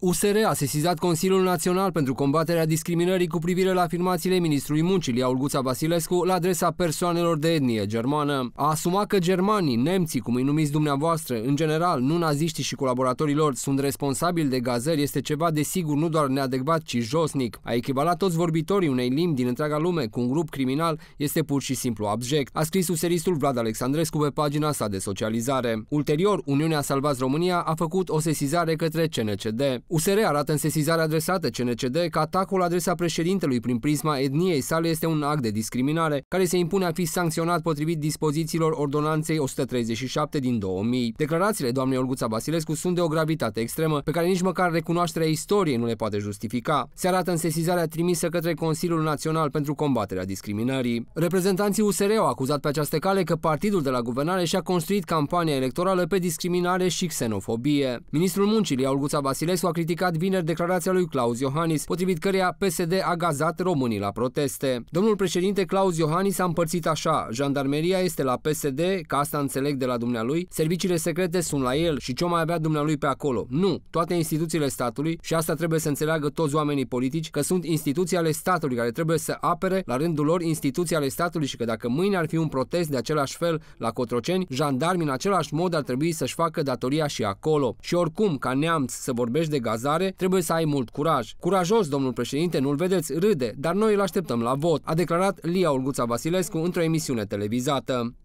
USR a sesizat Consiliul Național pentru combaterea discriminării cu privire la afirmațiile ministrului muncii Lia Olguța Vasilescu la adresa persoanelor de etnie germană. A asumat că germanii, nemții, cum îi numiți dumneavoastră, în general, nu naziștii și colaboratorii lor sunt responsabili de gazări este ceva de sigur nu doar neadecvat, ci josnic. A echivalat toți vorbitorii unei limbi din întreaga lume cu un grup criminal este pur și simplu abject, a scris useristul Vlad Alexandrescu pe pagina sa de socializare. Ulterior, Uniunea Salvați România a făcut o sesizare către CNCD. USR arată în sesizarea adresată CNCD că atacul adresa președintelui prin prisma etniei sale este un act de discriminare, care se impune a fi sancționat potrivit dispozițiilor Ordonanței 137 din 2000. Declarațiile doamnei Olguța Basilescu sunt de o gravitate extremă, pe care nici măcar recunoașterea istoriei nu le poate justifica. Se arată în sesizarea trimisă către Consiliul Național pentru Combaterea Discriminării. Reprezentanții USR au acuzat pe această cale că partidul de la guvernare și-a construit campania electorală pe discriminare și xenofobie. Ministrul Muncii, Olguța Basilescu, a criticat vineri declarația lui Claus Iohannis, potrivit căreia PSD a gazat românii la proteste. Domnul președinte Claus Iohannis a împărțit așa, jandarmeria este la PSD, ca asta înțeleg de la dumnealui, serviciile secrete sunt la el și ce mai avea dumnealui pe acolo. Nu, toate instituțiile statului și asta trebuie să înțeleagă toți oamenii politici că sunt instituții ale statului care trebuie să apere la rândul lor instituții ale statului și că dacă mâine ar fi un protest de același fel la Cotroceni, jandarmii în același mod ar trebui să-și facă datoria și acolo. Și oricum, ca neamț să vorbești de gazare, trebuie să ai mult curaj. Curajos, domnul președinte, nu-l vedeți, râde, dar noi îl așteptăm la vot, a declarat Lia Olguța Vasilescu într-o emisiune televizată.